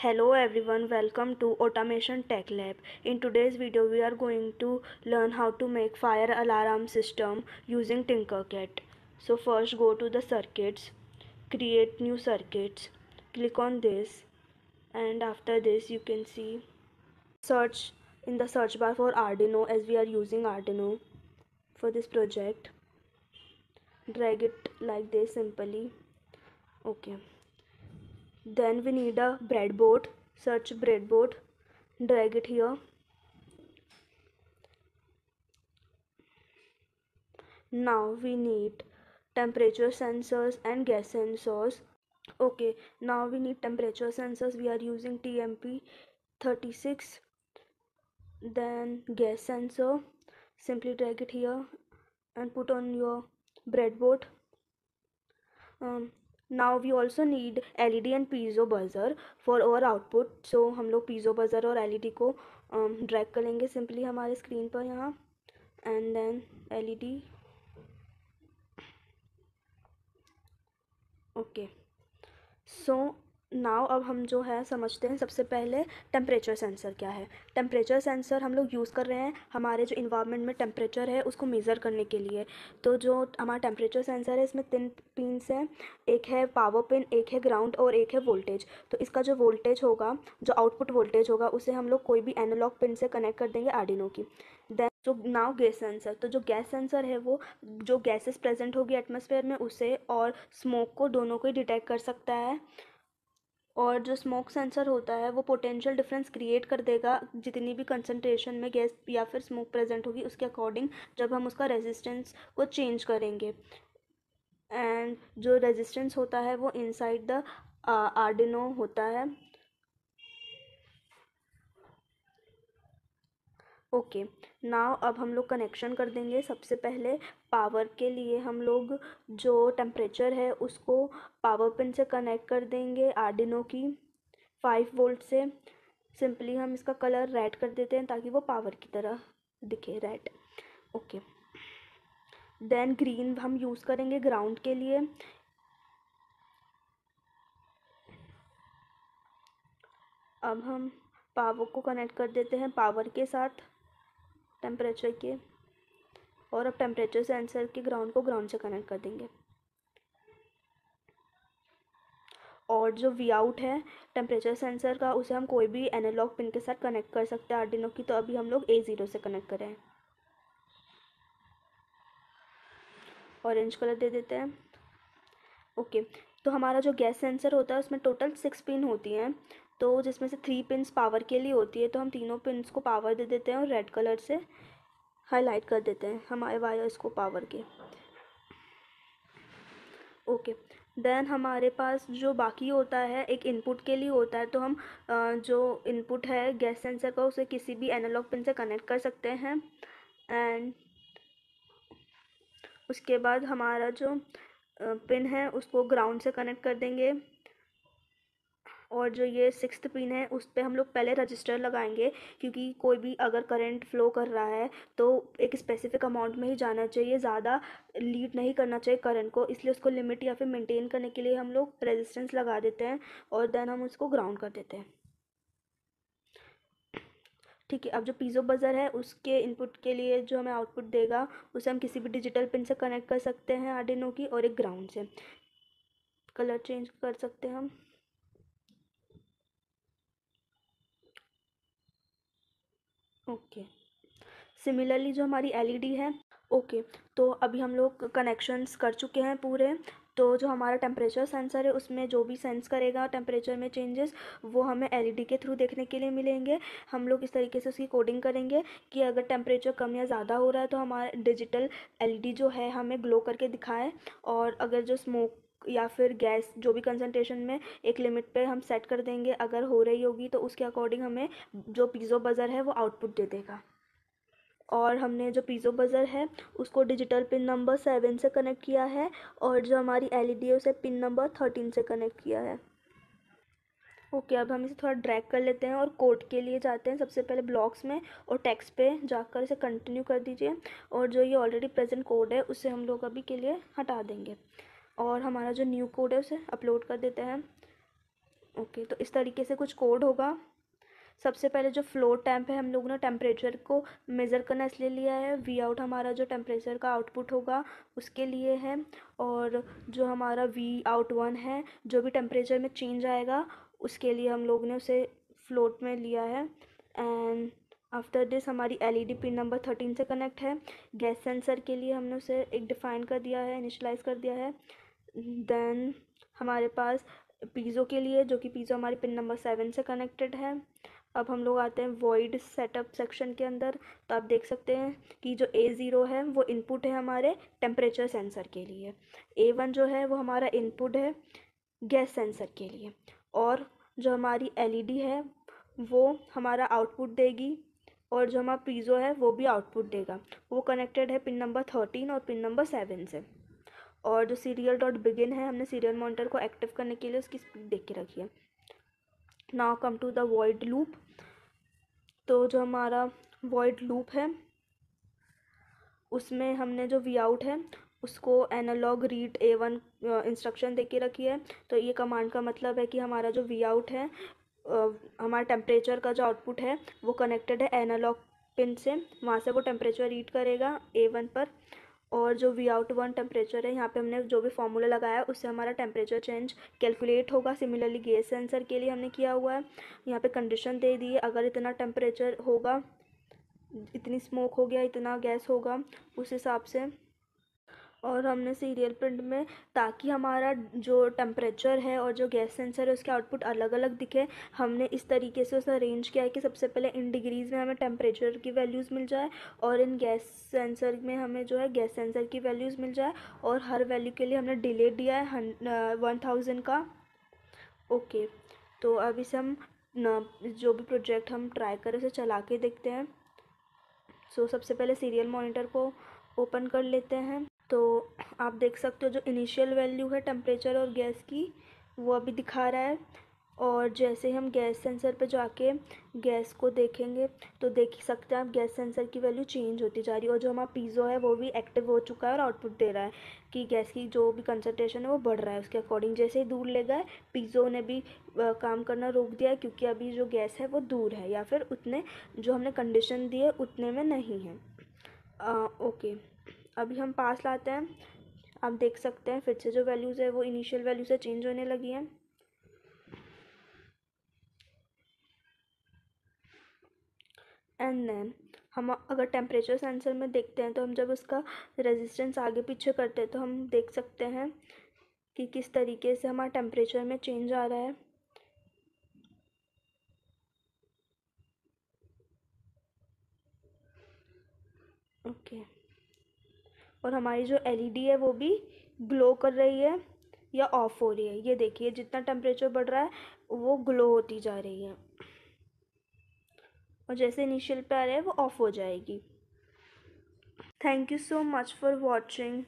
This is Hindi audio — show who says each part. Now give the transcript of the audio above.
Speaker 1: Hello everyone, welcome to Automation Tech Lab. In today's video, we are going to learn how to make fire alarm system using Tinkercad. So first go to the circuits, create new circuits, click on this and after this you can see search in the search bar for Arduino as we are using Arduino for this project. Drag it like this simply. Okay then we need a breadboard search breadboard drag it here now we need temperature sensors and gas sensors okay now we need temperature sensors we are using tmp 36 then gas sensor simply drag it here and put on your breadboard um, now we also need L E D and piezo buzzer for over output so हम लोग पीजो बज़र और एल ई डी को ड्रैक um, कर करेंगे सिंपली हमारे स्क्रीन पर यहाँ and then L E D okay so now अब हम जो है समझते हैं सबसे पहले टेम्परेचर सेंसर क्या है टेम्परेचर सेंसर हम लोग यूज़ कर रहे हैं हमारे जो इन्वामेंट में टेम्परेचर है उसको मेज़र करने के लिए तो जो हमारा टेम्परेचर सेंसर है इसमें तीन पिन हैं एक है पावर पिन एक है ग्राउंड और एक है वोल्टेज तो इसका जो वोल्टेज होगा जो आउटपुट वोल्टेज होगा उसे हम लोग कोई भी एनोलॉग पिन से कनेक्ट कर देंगे आर्डिनो की देन जो नाव गैस सेंसर तो जो गैस सेंसर है वो जो गैसेस प्रेजेंट होगी एटमोसफेयर में उसे और स्मोक को दोनों को ही डिटेक्ट कर सकता है और जो स्मोक सेंसर होता है वो पोटेंशियल डिफरेंस क्रिएट कर देगा जितनी भी कंसनट्रेशन में गैस या फिर स्मोक प्रेजेंट होगी उसके अकॉर्डिंग जब हम उसका रेजिस्टेंस को चेंज करेंगे एंड जो रेजिस्टेंस होता है वो इनसाइड द आर्डिनो होता है ओके नाव अब हम लोग कनेक्शन कर देंगे सबसे पहले पावर के लिए हम लोग जो टेम्परेचर है उसको पावर पिन से कनेक्ट कर देंगे आर्डिनो की फाइव वोल्ट से सिंपली हम इसका कलर रेड कर देते हैं ताकि वो पावर की तरह दिखे रेड ओके देन ग्रीन हम यूज़ करेंगे ग्राउंड के लिए अब हम पावर को कनेक्ट कर देते हैं पावर के साथ टेम्परेचर के और अब टेम्परेचर सेंसर के ग्राउंड को ग्राउंड से कनेक्ट कर देंगे और जो वी आउट है टेम्परेचर सेंसर का उसे हम कोई भी एनालॉग पिन के साथ कनेक्ट कर सकते हैं आर्डिनो की तो अभी हम लोग ए ज़ीरो से कनेक्ट करें ऑरेंज कलर दे देते हैं ओके तो हमारा जो गैस सेंसर होता है उसमें टोटल सिक्स पिन होती हैं तो जिसमें से थ्री पिन्स पावर के लिए होती है तो हम तीनों पिन्स को पावर दे देते हैं और रेड कलर से हाईलाइट कर देते हैं हमारे वायर्स को पावर के ओके देन हमारे पास जो बाकी होता है एक इनपुट के लिए होता है तो हम जो इनपुट है गैस सेंसर का उसे किसी भी एनालॉग पिन से कनेक्ट कर सकते हैं एंड उसके बाद हमारा जो पिन है उसको ग्राउंड से कनेक्ट कर देंगे और जो ये सिक्स पिन है उस पर हम लोग पहले रजिस्टर लगाएंगे क्योंकि कोई भी अगर करंट फ्लो कर रहा है तो एक स्पेसिफिक अमाउंट में ही जाना चाहिए ज़्यादा लीड नहीं करना चाहिए करंट को इसलिए उसको लिमिट या फिर मेंटेन करने के लिए हम लोग रेजिस्टेंस लगा देते हैं और देन हम उसको ग्राउंड कर देते हैं ठीक है अब जो पीज़ो बज़र है उसके इनपुट के लिए जो हमें आउटपुट देगा उसे हम किसी भी डिजिटल पिन से कनेक्ट कर सकते हैं आर्डिनो की और एक ग्राउंड से कलर चेंज कर सकते हैं हम ओके सिमिलरली जो हमारी एलईडी e है ओके तो अभी हम लोग कनेक्शंस कर चुके हैं पूरे तो जो हमारा टेम्परेचर सेंसर है उसमें जो भी सेंस करेगा टेम्परेचर में चेंजेस वो हमें एलईडी e के थ्रू देखने के लिए मिलेंगे हम लोग इस तरीके से उसकी कोडिंग करेंगे कि अगर टेम्परेचर कम या ज़्यादा हो रहा है तो हमारा डिजिटल एलईडी e जो है हमें ग्लो करके दिखाए और अगर जो स्मोक या फिर गैस जो भी कंसनट्रेशन में एक लिमिट पे हम सेट कर देंगे अगर हो रही होगी तो उसके अकॉर्डिंग हमें जो पीज़ो बज़र है वो आउटपुट दे देगा और हमने जो पीज़ो बज़र है उसको डिजिटल पिन नंबर सेवन से कनेक्ट किया है और जो हमारी एल ई e है उसे पिन नंबर थर्टीन से कनेक्ट किया है ओके okay, अब हम इसे थोड़ा ड्रैग कर लेते हैं और कोड के लिए जाते हैं सबसे पहले ब्लॉक्स में और टैक्स पे जाकर इसे कंटिन्यू कर दीजिए और जो ये ऑलरेडी प्रेजेंट कोड है उसे हम लोग अभी के लिए हटा देंगे और हमारा जो न्यू कोड है उसे अपलोड कर देते हैं ओके तो इस तरीके से कुछ कोड होगा सबसे पहले जो फ्लो टैम्प है हम लोग ने टेम्परेचर को मेज़र करना इसलिए लिया है वी आउट हमारा जो टेम्परेचर का आउटपुट होगा उसके लिए है और जो हमारा वी आउट वन है जो भी टेम्परेचर में चेंज आएगा उसके लिए हम लोग ने उसे फ्लोट में लिया है एंड आफ्टर दिस हमारी एलईडी पिन नंबर थर्टीन से कनेक्ट है गैस सेंसर के लिए हमने उसे एक डिफ़ाइन कर दिया है इनिशलाइज कर दिया है देन हमारे पास पिज़ो के लिए जो कि पिज़ो हमारे पिन नंबर सेवन से कनेक्टेड है अब हम लोग आते हैं वॉइड सेटअप सेक्शन के अंदर तो आप देख सकते हैं कि जो ए ज़ीरो है वो इनपुट है हमारे टेम्परेचर सेंसर के लिए ए वन जो है वो हमारा इनपुट है गैस सेंसर के लिए और जो हमारी एलईडी e है वो हमारा आउटपुट देगी और जो हमारा पिज़ो है वो भी आउटपुट देगा वो कनेक्टेड है पिन नंबर थर्टीन और पिन नंबर सेवन से और जो सीरियल डॉट बिगिन है हमने सीरियल मॉनिटर को एक्टिव करने के लिए उसकी स्पीड देख के रखी है now come to the void loop तो जो हमारा वॉइड लूप है उसमें हमने जो वी आउट है उसको analog read A one instruction दे के रखी है तो ये कमांड का मतलब है कि हमारा जो वी आउट है आ, हमारा टेम्परेचर का जो आउटपुट है वो कनेक्टेड है एनालॉग पिन से वहाँ से वो टेम्परेचर रीड करेगा ए वन पर और जो वी आउट वन टेम्परेचर है यहाँ पे हमने जो भी फॉर्मूला लगाया है उससे हमारा टेम्परेचर चेंज कैलकुलेट होगा सिमिलरली गैस सेंसर के लिए हमने किया हुआ है यहाँ पे कंडीशन दे दिए अगर इतना टेम्परेचर होगा इतनी स्मोक हो गया इतना गैस होगा उस हिसाब से और हमने सीरियल प्रिंट में ताकि हमारा जो टेम्परेचर है और जो गैस सेंसर है उसके आउटपुट अलग अलग दिखे हमने इस तरीके से उसे अरेंज किया है कि सबसे पहले इन डिग्रीज़ में हमें टेम्परेचर की वैल्यूज़ मिल जाए और इन गैस सेंसर में हमें जो है गैस सेंसर की वैल्यूज़ मिल जाए और हर वैल्यू के लिए हमने डिले दिया है वन थाउजेंड का ओके तो अब इसे हम जो भी प्रोजेक्ट हम ट्राई करें उसे चला के देखते हैं सो सबसे पहले सीरियल मोनिटर को ओपन कर लेते हैं तो आप देख सकते हो जो इनिशियल वैल्यू है टेम्परेचर और गैस की वो अभी दिखा रहा है और जैसे हम गैस सेंसर पे जाके गैस को देखेंगे तो देख सकते हैं आप गैस सेंसर की वैल्यू चेंज होती जा रही है और जो हमारा पीज़ो है वो भी एक्टिव हो चुका है और आउटपुट दे रहा है कि गैस की जो भी कंसनट्रेशन है वो बढ़ रहा है उसके अकॉर्डिंग जैसे ही दूर ले गए पीज़ो ने भी काम करना रोक दिया है क्योंकि अभी जो गैस है वो दूर है या फिर उतने जो हमने कंडीशन दी है उतने में नहीं है आ, ओके अभी हम पास लाते हैं आप देख सकते हैं फिर से जो वैल्यूज़ है वो इनिशियल वैल्यू से चेंज होने लगी हैं एंड देन हम अगर टेम्परेचर सेंसर में देखते हैं तो हम जब उसका रेजिस्टेंस आगे पीछे करते हैं तो हम देख सकते हैं कि किस तरीके से हमारा टेम्परेचर में चेंज आ रहा है ओके okay. और हमारी जो एलईडी e है वो भी ग्लो कर रही है या ऑफ़ हो रही है ये देखिए जितना टेम्परेचर बढ़ रहा है वो ग्लो होती जा रही है और जैसे इनिशियल पे आ रहा है वो ऑफ़ हो जाएगी thank you so much for watching